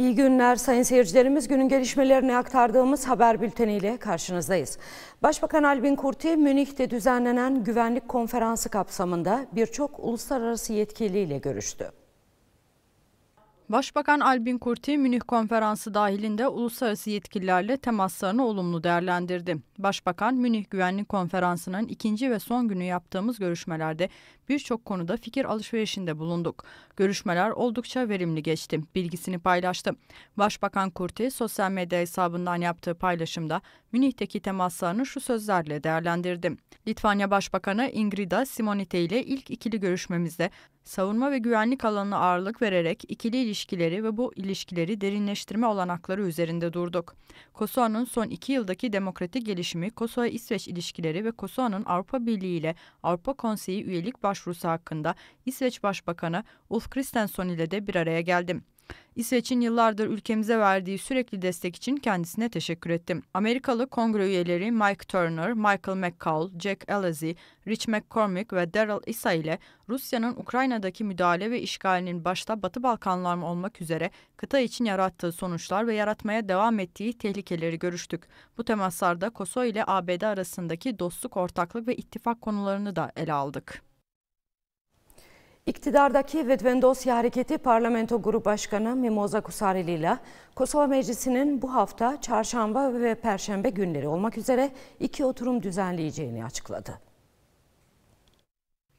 İyi günler sayın seyircilerimiz. Günün gelişmelerini aktardığımız haber bülteniyle karşınızdayız. Başbakan Albin Kurti, Münih'te düzenlenen güvenlik konferansı kapsamında birçok uluslararası yetkiliyle görüştü. Başbakan Albin Kurti, Münih Konferansı dahilinde uluslararası yetkililerle temaslarını olumlu değerlendirdi. Başbakan, Münih Güvenlik Konferansı'nın ikinci ve son günü yaptığımız görüşmelerde birçok konuda fikir alışverişinde bulunduk. Görüşmeler oldukça verimli geçti, bilgisini paylaştı. Başbakan Kurti, sosyal medya hesabından yaptığı paylaşımda Münih'teki temaslarını şu sözlerle değerlendirdi. Litvanya Başbakanı Ingrida Simonite ile ilk ikili görüşmemizde savunma ve güvenlik alanına ağırlık vererek ikili ilişkileri ve bu ilişkileri derinleştirme olanakları üzerinde durduk. Kosova'nın son iki yıldaki demokratik gelişimi, Kosova-İsveç ilişkileri ve Kosova'nın Avrupa Birliği ile Avrupa Konseyi üyelik başvurusu hakkında İsveç Başbakanı Ulf Kristensson ile de bir araya geldim. İsveç'in yıllardır ülkemize verdiği sürekli destek için kendisine teşekkür ettim. Amerikalı kongre üyeleri Mike Turner, Michael McCall, Jack Alazy, Rich McCormick ve Daryl Issa ile Rusya'nın Ukrayna'daki müdahale ve işgalinin başta Batı Balkanlar olmak üzere kıta için yarattığı sonuçlar ve yaratmaya devam ettiği tehlikeleri görüştük. Bu temaslarda Kosova ile ABD arasındaki dostluk, ortaklık ve ittifak konularını da ele aldık. İktidardaki Vetvendosya Hareketi Parlamento Grup Başkanı Mimoza Kusarili ile Kosova Meclisi'nin bu hafta çarşamba ve perşembe günleri olmak üzere iki oturum düzenleyeceğini açıkladı.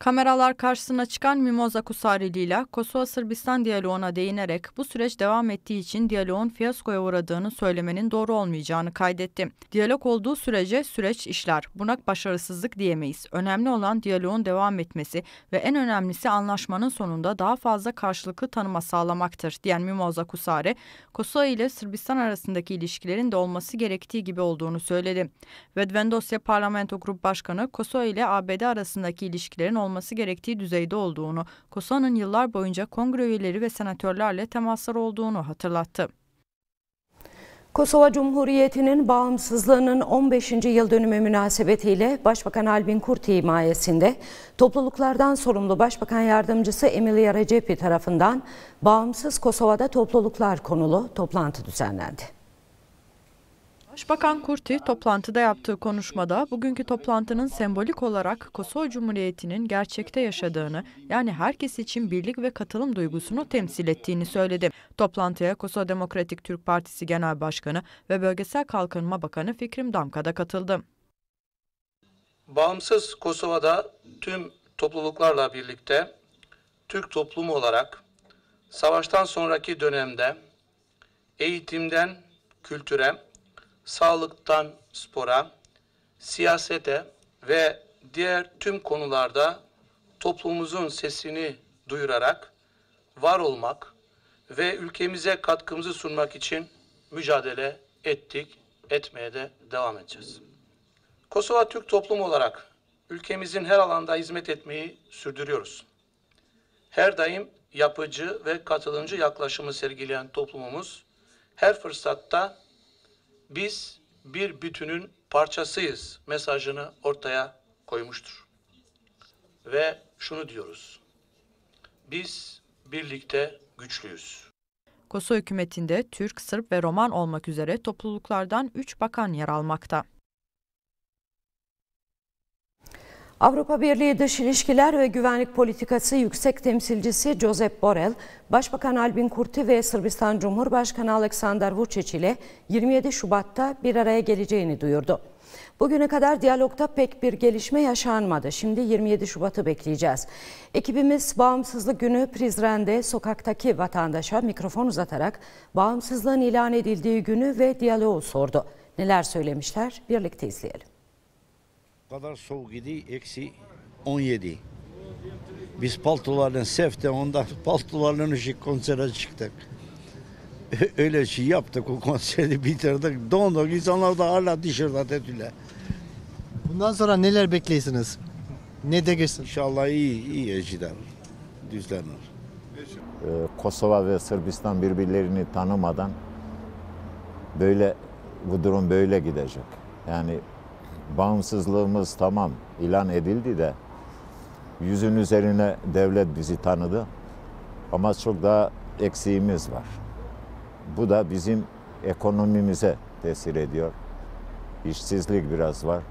Kameralar karşısına çıkan Mimoza Kusarili ile Kosova Sırbistan diyaloğuna değinerek bu süreç devam ettiği için diyaloğun fiyaskoya uğradığını söylemenin doğru olmayacağını kaydetti. Diyalog olduğu sürece süreç işler. Buna başarısızlık diyemeyiz. Önemli olan diyaloğun devam etmesi ve en önemlisi anlaşmanın sonunda daha fazla karşılıklı tanıma sağlamaktır diyen Mimoza Kusari, Kosova ile Sırbistan arasındaki ilişkilerin de olması gerektiği gibi olduğunu söyledi. Vedvendosya Parlamento Grup Başkanı Kosova ile ABD arasındaki ilişkilerin olması olması gerektiği düzeyde olduğunu, COSA'nın yıllar boyunca kongre üyeleri ve senatörlerle temaslar olduğunu hatırlattı. Kosova Cumhuriyeti'nin bağımsızlığının 15. yıl dönümü münasebetiyle Başbakan Albin Kurti himayesinde topluluklardan sorumlu Başbakan Yardımcısı Emilia Recepi tarafından Bağımsız Kosova'da Topluluklar konulu toplantı düzenlendi. Başbakan Kurti toplantıda yaptığı konuşmada bugünkü toplantının sembolik olarak Kosova Cumhuriyeti'nin gerçekte yaşadığını yani herkes için birlik ve katılım duygusunu temsil ettiğini söyledi. Toplantıya Kosova Demokratik Türk Partisi Genel Başkanı ve Bölgesel Kalkınma Bakanı Fikrim Damka da katıldı. Bağımsız Kosova'da tüm topluluklarla birlikte Türk toplumu olarak savaştan sonraki dönemde eğitimden kültüre, sağlıktan spora, siyasete ve diğer tüm konularda toplumumuzun sesini duyurarak var olmak ve ülkemize katkımızı sunmak için mücadele ettik, etmeye de devam edeceğiz. Kosova Türk toplum olarak ülkemizin her alanda hizmet etmeyi sürdürüyoruz. Her daim yapıcı ve katılımcı yaklaşımı sergileyen toplumumuz her fırsatta biz bir bütünün parçasıyız mesajını ortaya koymuştur. Ve şunu diyoruz. Biz birlikte güçlüyüz. Kosova hükümetinde Türk, Sırp ve Roman olmak üzere topluluklardan 3 bakan yer almakta. Avrupa Birliği Dış İlişkiler ve Güvenlik Politikası Yüksek Temsilcisi Josep Borrell, Başbakan Albin Kurti ve Sırbistan Cumhurbaşkanı Aleksandar Vučić ile 27 Şubat'ta bir araya geleceğini duyurdu. Bugüne kadar diyalogda pek bir gelişme yaşanmadı. Şimdi 27 Şubat'ı bekleyeceğiz. Ekibimiz Bağımsızlık Günü Prizren'de sokaktaki vatandaşa mikrofon uzatarak bağımsızlığın ilan edildiği günü ve diyaloğu sordu. Neler söylemişler birlikte izleyelim kadar soğuk idi eksi 17. Biz paltoların sefte onda paltoların ışık konsere çıktık. Öyle şey yaptık o konseri bitirdik donduk insanlar da hala dışarıda tetüle. Bundan sonra neler bekliyorsunuz? Ne de geçsin? İnşallah iyi, iyi eşiden düzlenir. Ee, Kosova ve Sırbistan birbirlerini tanımadan böyle bu durum böyle gidecek. Yani bağımsızlığımız tamam ilan edildi de yüzün üzerine devlet bizi tanıdı ama çok daha eksiğimiz var. Bu da bizim ekonomimize tesir ediyor. İşsizlik biraz var.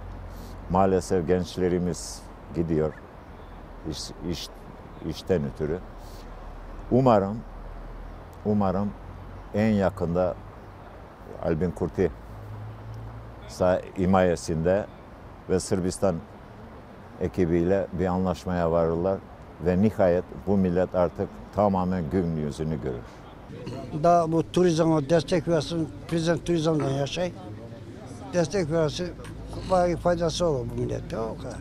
Maalesef gençlerimiz gidiyor iş, iş, işten ötürü. Umarım, umarım en yakında Albin Kurti Sa himayesinde ve Sırbistan ekibiyle bir anlaşmaya varırlar ve nihayet bu millet artık tamamen gün yüzünü görür. Da bu turizme destek versin, prizden turizmden yaşay. Destek versin, faydası olur bu millete o kadar.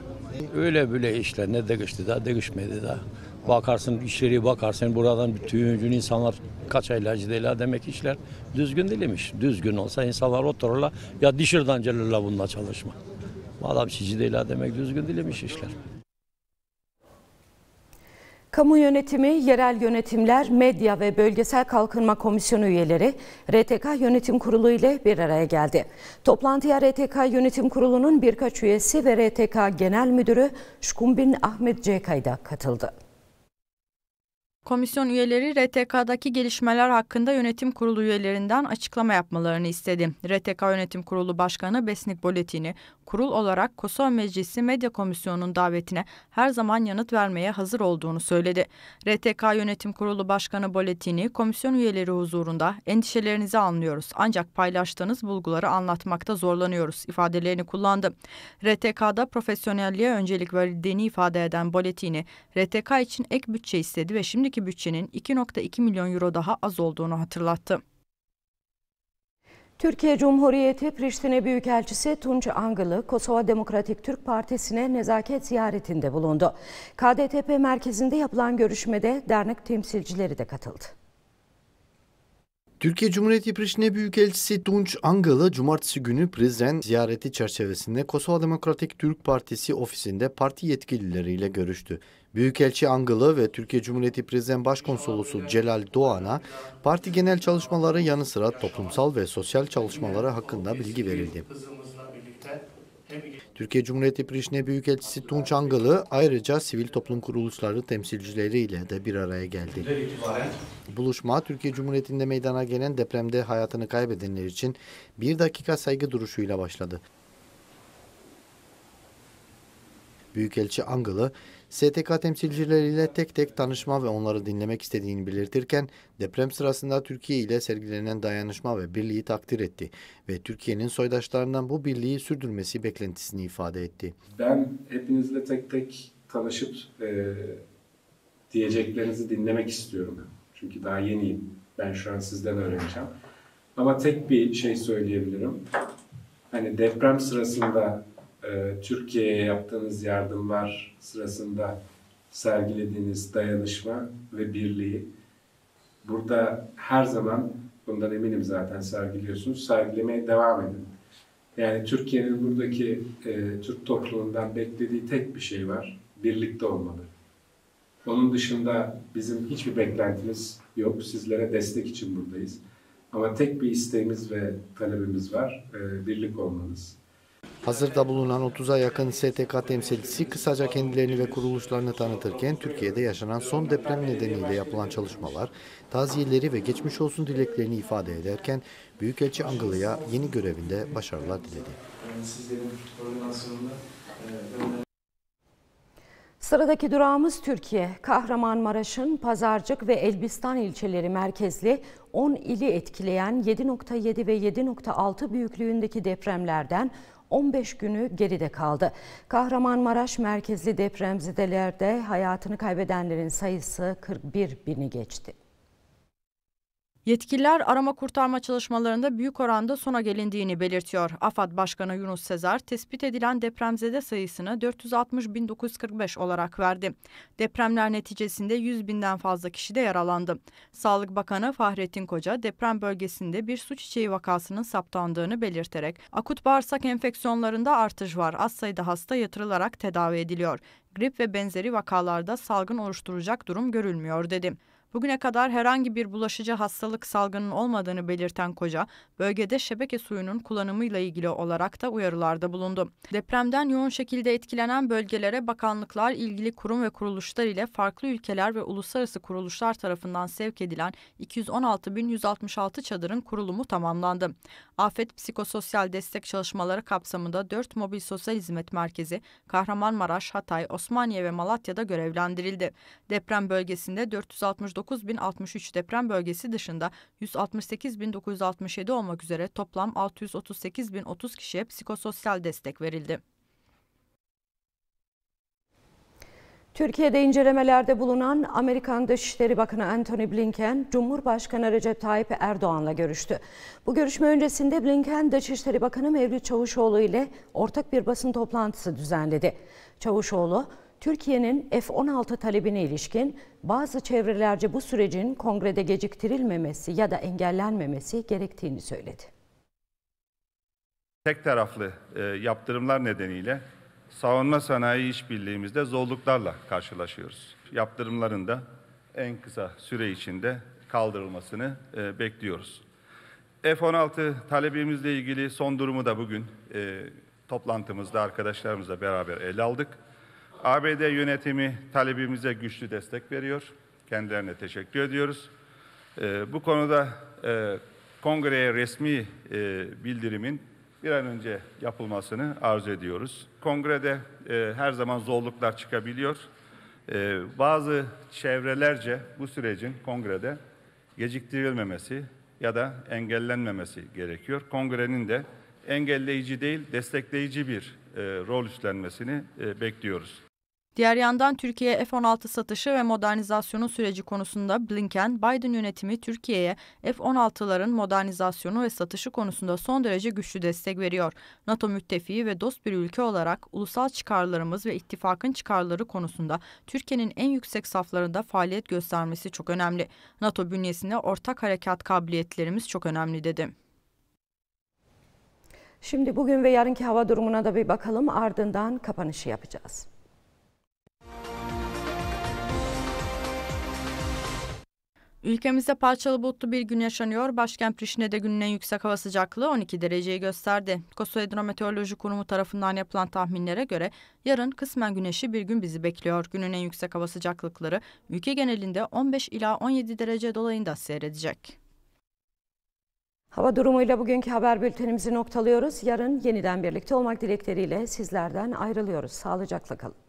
Öyle böyle işler ne de geçti daha, de geçmedi daha. Bakarsın işleri bakarsın buradan bütün insanlar kaç aylarcı değiller demek işler düzgün değilmiş. Düzgün olsa insanlar otururlar ya dişirden gelirler bununla çalışma. Adam şici değiller demek düzgün değilmiş işler. Kamu yönetimi, yerel yönetimler, medya ve bölgesel kalkınma komisyonu üyeleri RTK Yönetim Kurulu ile bir araya geldi. Toplantıya RTK Yönetim Kurulu'nun birkaç üyesi ve RTK Genel Müdürü Şkumbin Ahmet Ceykay da katıldı. Komisyon üyeleri RTK'daki gelişmeler hakkında yönetim kurulu üyelerinden açıklama yapmalarını istedi. RTK Yönetim Kurulu Başkanı Besnik Boletini, kurul olarak Kosova Meclisi Medya Komisyonu'nun davetine her zaman yanıt vermeye hazır olduğunu söyledi. RTK Yönetim Kurulu Başkanı Boletini, komisyon üyeleri huzurunda endişelerinizi anlıyoruz ancak paylaştığınız bulguları anlatmakta zorlanıyoruz ifadelerini kullandı. RTK'da profesyonelliğe öncelik verildiğini ifade eden Boletini, RTK için ek bütçe istedi ve şimdiki yılki bütçenin 2.2 milyon euro daha az olduğunu hatırlattı. Türkiye Cumhuriyeti Priştine Büyükelçisi Tunç Angılı, Kosova Demokratik Türk Partisi'ne nezaket ziyaretinde bulundu. KDTP merkezinde yapılan görüşmede dernek temsilcileri de katıldı. Türkiye Cumhuriyeti Prişine Büyükelçisi Tunç Angalı, cumartesi günü Prizren ziyareti çerçevesinde Kosova Demokratik Türk Partisi ofisinde parti yetkilileriyle görüştü. Büyükelçi Angalı ve Türkiye Cumhuriyeti Prizren Başkonsolosu Celal Doğan'a parti genel çalışmaları yanı sıra toplumsal ve sosyal çalışmaları hakkında bilgi verildi. Türkiye Cumhuriyeti Prişine Büyükelçisi Tunç Angalı ayrıca sivil toplum kuruluşları temsilcileriyle de bir araya geldi. Buluşma Türkiye Cumhuriyeti'nde meydana gelen depremde hayatını kaybedenler için bir dakika saygı duruşuyla başladı. Büyükelçi Angıl'ı STK temsilcileriyle tek tek tanışma ve onları dinlemek istediğini belirtirken deprem sırasında Türkiye ile sergilenen dayanışma ve birliği takdir etti ve Türkiye'nin soydaşlarından bu birliği sürdürmesi beklentisini ifade etti. Ben hepinizle tek tek tanışıp e, diyeceklerinizi dinlemek istiyorum. Çünkü daha yeniyim. Ben şu an sizden öğreneceğim. Ama tek bir şey söyleyebilirim. Hani deprem sırasında ee, Türkiye'ye yaptığınız yardımlar sırasında sergilediğiniz dayanışma ve birliği burada her zaman bundan eminim zaten sergiliyorsunuz. Sergilemeye devam edin. Yani Türkiye'nin buradaki e, Türk toplumundan beklediği tek bir şey var. Birlikte olmalı. Onun dışında bizim hiçbir beklentimiz yok. Sizlere destek için buradayız. Ama tek bir isteğimiz ve talebimiz var. E, birlik olmanız. Hazırda bulunan 30'a yakın STK temsilcisi kısaca kendilerini ve kuruluşlarını tanıtırken Türkiye'de yaşanan son deprem nedeniyle yapılan çalışmalar, taziyeleri ve geçmiş olsun dileklerini ifade ederken Büyükelçi Angıla'ya yeni görevinde başarılar diledi. Sıradaki durağımız Türkiye. Kahramanmaraş'ın Pazarcık ve Elbistan ilçeleri merkezli 10 ili etkileyen 7.7 ve 7.6 büyüklüğündeki depremlerden 15 günü geride kaldı. Kahramanmaraş merkezli depremzedelerde hayatını kaybedenlerin sayısı 41 bini geçti. Yetkililer arama kurtarma çalışmalarında büyük oranda sona gelindiğini belirtiyor. AFAD Başkanı Yunus Sezar, tespit edilen depremzede sayısını 460.945 olarak verdi. Depremler neticesinde 100 binden fazla kişi de yaralandı. Sağlık Bakanı Fahrettin Koca deprem bölgesinde bir su çiçeği vakasının saptandığını belirterek akut bağırsak enfeksiyonlarında artış var. Az sayıda hasta yatırılarak tedavi ediliyor. Grip ve benzeri vakalarda salgın oluşturacak durum görülmüyor dedi. Bugüne kadar herhangi bir bulaşıcı hastalık salgının olmadığını belirten koca, bölgede şebeke suyunun kullanımıyla ilgili olarak da uyarılarda bulundu. Depremden yoğun şekilde etkilenen bölgelere bakanlıklar, ilgili kurum ve kuruluşlar ile farklı ülkeler ve uluslararası kuruluşlar tarafından sevk edilen 216.166 çadırın kurulumu tamamlandı. Afet psikososyal destek çalışmaları kapsamında 4 mobil sosyal hizmet merkezi Kahramanmaraş, Hatay, Osmaniye ve Malatya'da görevlendirildi. Deprem bölgesinde 469 69.063 deprem bölgesi dışında 168.967 olmak üzere toplam 638.030 kişiye psikososyal destek verildi. Türkiye'de incelemelerde bulunan Amerikan Dışişleri Bakanı Antony Blinken, Cumhurbaşkanı Recep Tayyip Erdoğan'la görüştü. Bu görüşme öncesinde Blinken, Dışişleri Bakanı Mevlüt Çavuşoğlu ile ortak bir basın toplantısı düzenledi. Çavuşoğlu, Türkiye'nin F-16 talebine ilişkin bazı çevrelerce bu sürecin kongrede geciktirilmemesi ya da engellenmemesi gerektiğini söyledi. Tek taraflı e, yaptırımlar nedeniyle savunma sanayi işbirliğimizde zorluklarla karşılaşıyoruz. Yaptırımların da en kısa süre içinde kaldırılmasını e, bekliyoruz. F-16 talebimizle ilgili son durumu da bugün e, toplantımızda arkadaşlarımızla beraber ele aldık. ABD yönetimi talebimize güçlü destek veriyor. Kendilerine teşekkür ediyoruz. E, bu konuda e, kongreye resmi e, bildirimin bir an önce yapılmasını arzu ediyoruz. Kongrede e, her zaman zorluklar çıkabiliyor. E, bazı çevrelerce bu sürecin kongrede geciktirilmemesi ya da engellenmemesi gerekiyor. Kongrenin de engelleyici değil, destekleyici bir e, rol üstlenmesini e, bekliyoruz. Diğer yandan Türkiye F-16 satışı ve modernizasyonu süreci konusunda Blinken, Biden yönetimi Türkiye'ye F-16'ların modernizasyonu ve satışı konusunda son derece güçlü destek veriyor. NATO müttefiği ve dost bir ülke olarak ulusal çıkarlarımız ve ittifakın çıkarları konusunda Türkiye'nin en yüksek saflarında faaliyet göstermesi çok önemli. NATO bünyesinde ortak harekat kabiliyetlerimiz çok önemli dedi. Şimdi bugün ve yarınki hava durumuna da bir bakalım ardından kapanışı yapacağız. Ülkemizde parçalı bulutlu bir gün yaşanıyor. Başkent Prişine'de günün en yüksek hava sıcaklığı 12 dereceyi gösterdi. Kosova Hidrometeoroloji Kurumu tarafından yapılan tahminlere göre yarın kısmen güneşli bir gün bizi bekliyor. Günün en yüksek hava sıcaklıkları ülke genelinde 15 ila 17 derece dolayında seyredecek. Hava durumuyla bugünkü haber bültenimizi noktalıyoruz. Yarın yeniden birlikte olmak dilekleriyle sizlerden ayrılıyoruz. Sağlıcakla kalın.